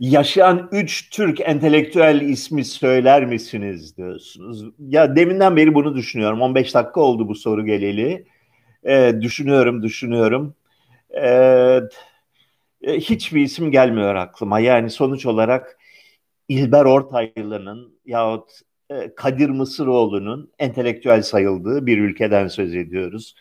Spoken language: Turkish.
yaşayan üç Türk entelektüel ismi söyler misiniz diyorsunuz. Ya deminden beri bunu düşünüyorum. 15 dakika oldu bu soru geleli. Ee, düşünüyorum, düşünüyorum. Ee, e, hiçbir isim gelmiyor aklıma. Yani sonuç olarak İlber Ortaylı'nın yahut e, Kadir Mısıroğlu'nun entelektüel sayıldığı bir ülkeden söz ediyoruz.